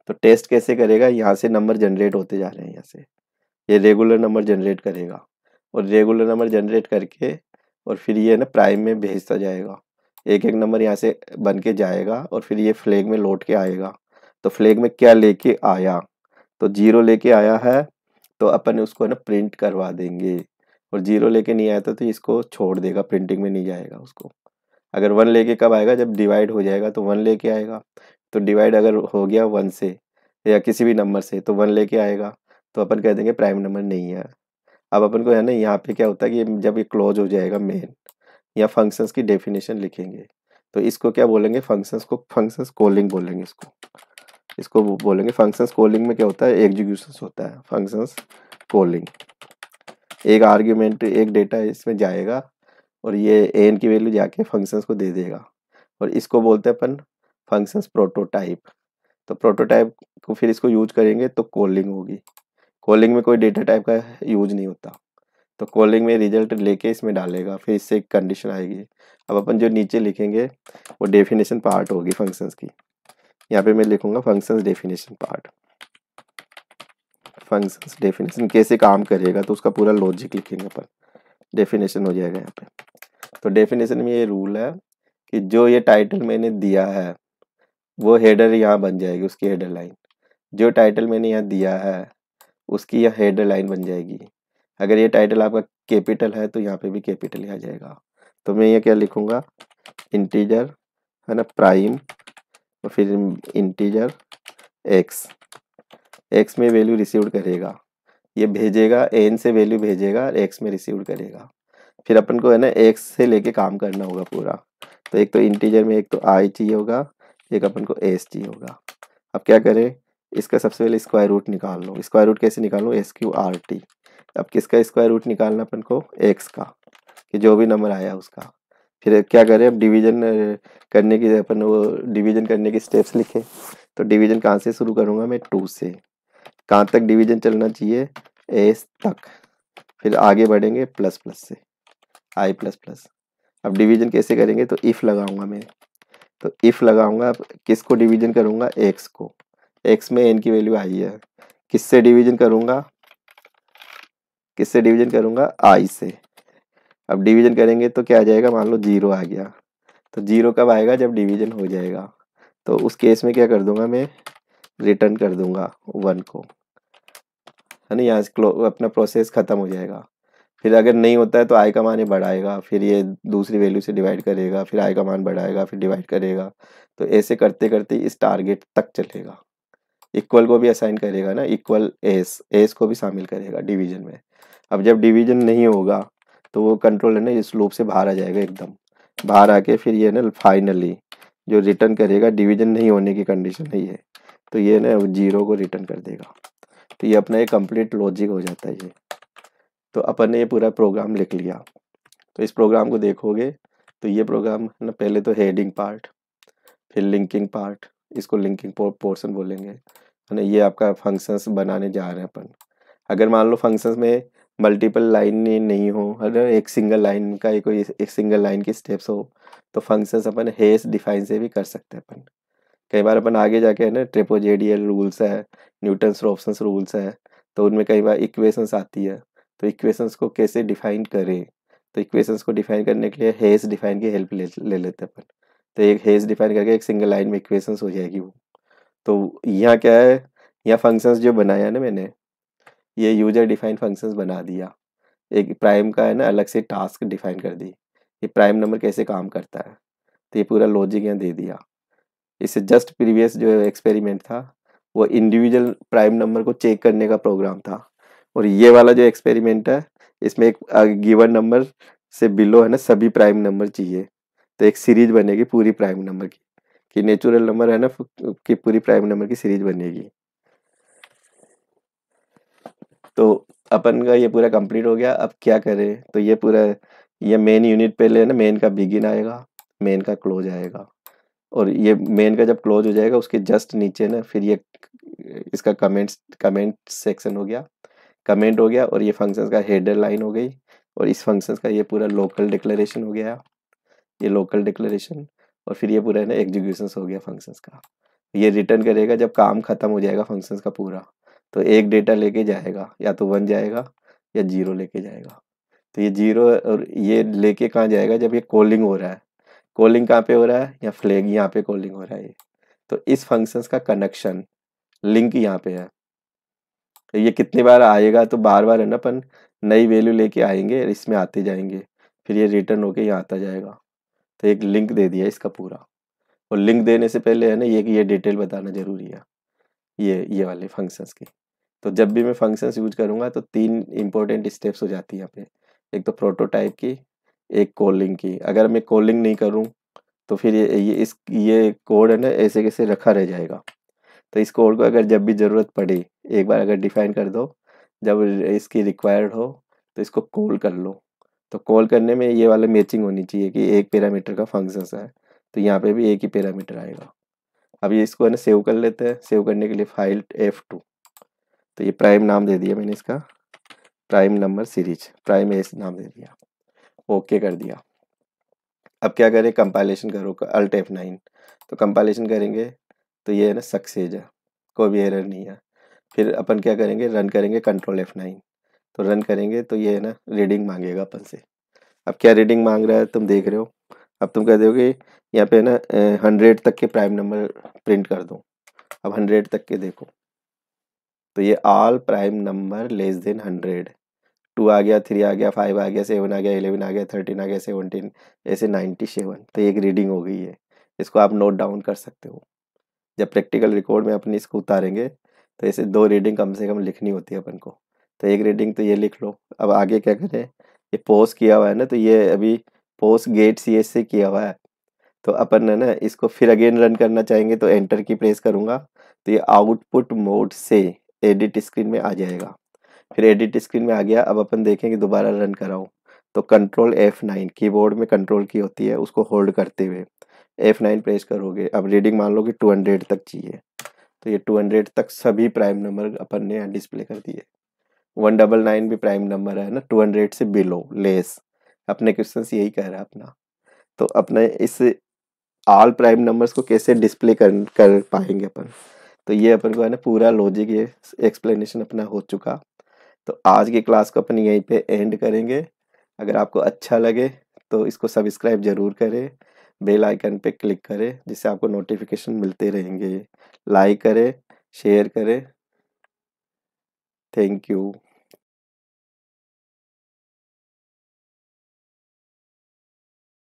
तो टेस्ट कैसे करेगा यहाँ से नंबर जनरेट होते जा रहे हैं यहाँ से ये रेगुलर नंबर जनरेट करेगा और रेगुलर नंबर जनरेट करके और फिर ये ना प्राइम में भेजता जाएगा एक एक नंबर यहाँ से बन के जाएगा और फिर ये फ्लैग में लौट के आएगा तो फ्लैग में क्या लेके आया तो जीरो लेके आया है तो अपन उसको ना प्रिंट करवा देंगे और जीरो लेके नहीं आया था तो इसको छोड़ देगा प्रिंटिंग में नहीं जाएगा उसको अगर वन लेके कब आएगा जब डिवाइड हो जाएगा तो वन लेके आएगा तो डिवाइड अगर हो गया वन से या किसी भी नंबर से तो वन लेके आएगा तो अपन कह देंगे प्राइम नंबर नहीं है अब अपन को है ना यहाँ पे क्या होता है कि जब ये क्लोज हो जाएगा मेन या फंक्शंस की डेफिनेशन लिखेंगे तो इसको क्या बोलेंगे फंक्शंस को फंक्शंस कॉलिंग बोलेंगे इसको इसको बोलेंगे फंक्शंस कॉलिंग में क्या होता है एग्जीक्यूशन होता है फंक्शंस कॉलिंग एक आर्ग्यूमेंट एक डेटा इसमें जाएगा और ये एन की वैल्यू जाके फंक्शंस को दे देगा और इसको बोलते हैं अपन फंक्शंस प्रोटोटाइप तो प्रोटोटाइप को फिर इसको यूज करेंगे तो कॉलिंग होगी कॉलिंग में कोई डेटा टाइप का यूज नहीं होता तो कॉलिंग में रिजल्ट लेके इसमें डालेगा फिर इससे एक कंडीशन आएगी अब अपन जो नीचे लिखेंगे वो डेफिनेशन पार्ट होगी फंक्शंस की यहाँ पे मैं लिखूँगा functions definition part functions definition कैसे काम करेगा तो उसका पूरा लॉजिक लिखेंगे अपन डेफिनेशन हो जाएगा यहाँ पे तो डेफिनेशन में ये रूल है कि जो ये टाइटल मैंने दिया है वो हेडर यहाँ बन जाएगी उसकी हेडर लाइन जो टाइटल मैंने यहाँ दिया है उसकी यह हेडर लाइन बन जाएगी अगर ये टाइटल आपका कैपिटल है तो यहाँ पे भी कैपिटल ही आ जाएगा तो मैं ये क्या लिखूँगा इंटीजर है ना प्राइम और फिर इंटीजर एक्स एक्स में वैल्यू रिसीव करेगा ये भेजेगा एन से वैल्यू भेजेगा और एक्स में रिसीव करेगा फिर अपन को है ना एक्स से लेके काम करना होगा पूरा तो एक तो इंटीजर में एक तो आई चाहिए होगा एक अपन को एस टी होगा अब क्या करें इसका सबसे पहले स्क्वायर रूट निकाल लो स्क्वायर रूट कैसे निकाल लो एस क्यू आर टी अब किसका स्क्वायर रूट निकालना अपन को एक्स का कि जो भी नंबर आया उसका फिर क्या करें अब डिवीजन करने की अपन वो डिवीजन करने की स्टेप्स लिखे तो डिवीजन कहाँ से शुरू करूँगा मैं टू से कहाँ तक डिवीजन चलना चाहिए एस तक फिर आगे बढ़ेंगे प्लस प्लस से आई प्लस प्लस अब डिवीजन कैसे करेंगे तो इफ़ लगाऊंगा मैं तो इफ़ लगाऊंगा किस को डिवीजन करूँगा एक्स को एक्स में एन की वैल्यू आई है किससे डिवीजन करूँगा किससे डिवीजन करूँगा आई से अब डिवीजन करेंगे तो क्या आ जाएगा मान लो जीरो आ गया तो जीरो कब आएगा जब डिवीजन हो जाएगा तो उस केस में क्या कर दूंगा मैं रिटर्न कर दूंगा वन को है ना यहाँ अपना प्रोसेस ख़त्म हो जाएगा फिर अगर नहीं होता है तो आई का मान ये बढ़ाएगा फिर ये दूसरी वैल्यू से डिवाइड करेगा फिर आई का मान बढ़ाएगा फिर डिवाइड करेगा तो ऐसे करते करते इस टारगेट तक चलेगा इक्वल को भी असाइन करेगा ना इक्वल एस एस को भी शामिल करेगा डिवीजन में अब जब डिवीजन नहीं होगा तो वो कंट्रोल है ना इस लूप से बाहर आ जाएगा एकदम बाहर आके फिर ये ना फाइनली जो रिटर्न करेगा डिवीजन नहीं होने की कंडीशन है तो ये ना जीरो को रिटर्न कर देगा तो ये अपना एक कंप्लीट लॉजिक हो जाता है ये तो अपन ने ये पूरा प्रोग्राम लिख लिया तो इस प्रोग्राम को देखोगे तो ये प्रोग्राम ना पहले तो हेडिंग पार्ट फिर लिंकिंग पार्ट इसको लिंकिंग पोर्सन बोलेंगे है ना ये आपका फंक्शंस बनाने जा रहे हैं अपन अगर मान लो फंक्शंस में मल्टीपल लाइन नहीं हो है ना एक सिंगल लाइन का एक एक सिंगल लाइन की स्टेप्स हो तो फंक्शंस अपन हेस डिफाइन से भी कर सकते हैं अपन कई बार अपन आगे जाके है ना ट्रिपोजेडियल रूल्स है न्यूटन्स रोपसन्स रूल्स है तो उनमें कई बार इक्वेशंस आती है तो इक्वेशंस को कैसे डिफाइन करें तो इक्वेशंस को डिफाइन करने के लिए हेज डिफाइन की हेल्प ले ले लेते अपन तो एक हेज डिफाइन करके एक सिंगल लाइन में इक्वेशंस हो जाएगी वो तो यहाँ क्या है यहाँ फंक्शंस जो बनाया ना मैंने ये यूजर डिफाइन फंक्शंस बना दिया एक प्राइम का है ना अलग से टास्क डिफाइन कर दी ये प्राइम नंबर कैसे काम करता है तो ये पूरा लॉजिक यहाँ दे दिया इससे जस्ट प्रीवियस जो एक्सपेरिमेंट था वो इंडिविजुअल प्राइम नंबर को चेक करने का प्रोग्राम था और ये वाला जो एक्सपेरिमेंट है इसमें एक गिवन नंबर से बिलो है ना सभी प्राइम नंबर चाहिए तो एक सीरीज बनेगी पूरी प्राइम नंबर की कि नेचुरल नंबर है ना कि पूरी प्राइम नंबर की सीरीज बनेगी तो अपन का ये पूरा कंप्लीट हो गया अब क्या करें तो ये पूरा ये मेन यूनिट पे लेना मेन का बिगिन आएगा मेन का क्लोज आएगा और ये मेन का जब क्लोज हो जाएगा उसके जस्ट नीचे ना फिर ये इसका कमेंट्स कमेंट सेक्शन हो गया कमेंट हो गया और ये फंक्शन का हेडर लाइन हो गई और इस फंक्शन का ये पूरा लोकल डिक्लेरेशन हो गया ये लोकल डिक्लेरेशन और फिर ये पूरा है ना एग्जीक्यूशन हो गया फंक्शंस का ये रिटर्न करेगा जब काम ख़त्म हो जाएगा फंक्शंस का पूरा तो एक डेटा लेके जाएगा या तो वन जाएगा या जीरो लेके जाएगा तो ये जीरो और ये लेके कहाँ जाएगा जब ये कॉलिंग हो रहा है कॉलिंग कहाँ पे हो रहा है या फ्लैग यहाँ पे कॉलिंग हो रहा है ये तो इस फंक्शंस का कनेक्शन लिंक यहाँ पे है तो ये कितनी बार आएगा तो बार बार है ना अपन नई वैल्यू लेके आएंगे इसमें आते जाएंगे फिर ये रिटर्न होके यहाँ आता जाएगा तो एक लिंक दे दिया इसका पूरा और लिंक देने से पहले है ना ये ये डिटेल बताना ज़रूरी है ये ये वाले फंक्शंस की तो जब भी मैं फंक्शंस यूज करूँगा तो तीन इंपॉर्टेंट स्टेप्स हो जाती है यहाँ पे एक तो प्रोटोटाइप की एक कॉलिंग की अगर मैं कॉलिंग नहीं करूँ तो फिर ये, ये इस ये कोड है ना ऐसे कैसे रखा रह जाएगा तो इस कोड को अगर जब भी ज़रूरत पड़े एक बार अगर डिफाइन कर दो जब इसकी रिक्वायर्ड हो तो इसको कॉल कर लो तो कॉल करने में ये वाला मैचिंग होनी चाहिए कि एक पैरामीटर का फंक्शन है तो यहाँ पे भी एक ही पैरामीटर आएगा अब ये इसको है ना सेव कर लेते हैं सेव करने के लिए फाइल एफ टू तो ये प्राइम नाम दे दिया मैंने इसका prime number series primes नाम दे दिया ओके कर दिया अब क्या करें कंपाइलेशन करो अल्ट एफ नाइन तो कंपाइलेशन करेंगे तो ये है ना सक्सेज है कोई भी एरर नहीं है फिर अपन क्या करेंगे रन करेंगे कंट्रोल एफ नाइन तो रन करेंगे तो ये है ना रीडिंग मांगेगा अपन से अब क्या रीडिंग मांग रहा है तुम देख रहे हो अब तुम कह दोगे यहाँ पे है ना हंड्रेड तक के प्राइम नंबर प्रिंट कर दो अब हंड्रेड तक के देखो तो ये all prime number less than hundred two आ गया थ्री आ गया फाइव आ गया सेवन आ गया एलेवन आ गया थर्टीन आ गया सेवनटीन ऐसे नाइन्टी सेवन तो एक रीडिंग हो गई है इसको आप नोट डाउन कर सकते हो जब प्रैक्टिकल रिकॉर्ड में अपनी इसको उतारेंगे तो ऐसे दो रीडिंग कम से कम लिखनी होती है अपन को तो एक रीडिंग तो ये लिख लो अब आगे क्या करें ये पोस्ट किया हुआ है ना तो ये अभी पोस्ट गेट सी से किया हुआ है तो अपन है ना इसको फिर अगेन रन करना चाहेंगे तो एंटर की प्रेस करूँगा तो ये आउटपुट मोड से एडिट स्क्रीन में आ जाएगा फिर एडिट स्क्रीन में आ गया अब अपन देखेंगे दोबारा रन कराऊँ तो कंट्रोल एफ नाइन कीबोर्ड में कंट्रोल की होती है उसको होल्ड करते हुए एफ नाइन प्रेस करोगे अब रीडिंग मान लो कि टू हंड्रेड तक चाहिए तो ये टू हंड्रेड तक सभी प्राइम नंबर अपन ने यहाँ डिस्प्ले कर दिए वन डबल नाइन भी प्राइम नंबर है ना टू हंड्रेड से बिलो लेस अपने क्वेश्चन यही कह रहा है अपना तो अपने इस ऑल प्राइम नंबर्स को कैसे डिस्प्ले कर कर पाएंगे अपन तो ये अपन को है ना पूरा लॉजिक ये एक्सप्लेनेशन अपना हो चुका तो आज की क्लास को अपन यहीं पे एंड करेंगे अगर आपको अच्छा लगे तो इसको सब्सक्राइब ज़रूर करें बेल आइकन पे क्लिक करें जिससे आपको नोटिफिकेशन मिलते रहेंगे लाइक करें शेयर करें थैंक यू